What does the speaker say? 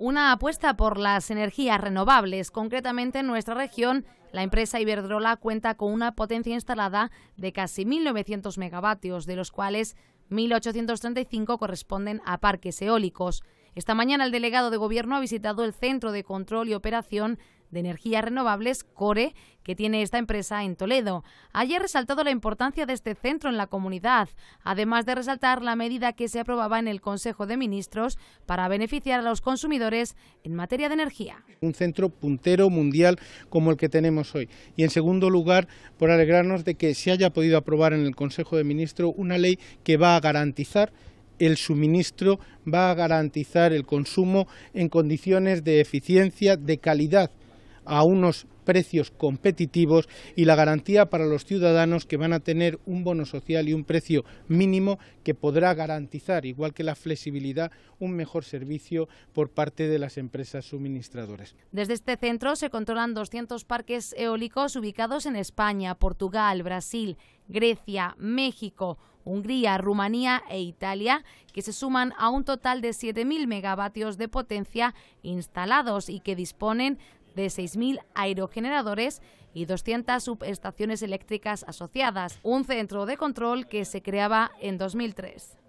una apuesta por las energías renovables. Concretamente en nuestra región, la empresa Iberdrola cuenta con una potencia instalada de casi 1.900 megavatios, de los cuales 1.835 corresponden a parques eólicos. Esta mañana el delegado de Gobierno ha visitado el Centro de Control y Operación de Energías Renovables, CORE, que tiene esta empresa en Toledo. Ayer ha resaltado la importancia de este centro en la comunidad, además de resaltar la medida que se aprobaba en el Consejo de Ministros para beneficiar a los consumidores en materia de energía. Un centro puntero mundial como el que tenemos hoy. Y en segundo lugar, por alegrarnos de que se haya podido aprobar en el Consejo de Ministros una ley que va a garantizar el suministro, va a garantizar el consumo en condiciones de eficiencia, de calidad a unos precios competitivos y la garantía para los ciudadanos que van a tener un bono social y un precio mínimo que podrá garantizar, igual que la flexibilidad, un mejor servicio por parte de las empresas suministradoras. Desde este centro se controlan 200 parques eólicos ubicados en España, Portugal, Brasil, Grecia, México, Hungría, Rumanía e Italia, que se suman a un total de 7.000 megavatios de potencia instalados y que disponen de 6.000 aerogeneradores y 200 subestaciones eléctricas asociadas, un centro de control que se creaba en 2003.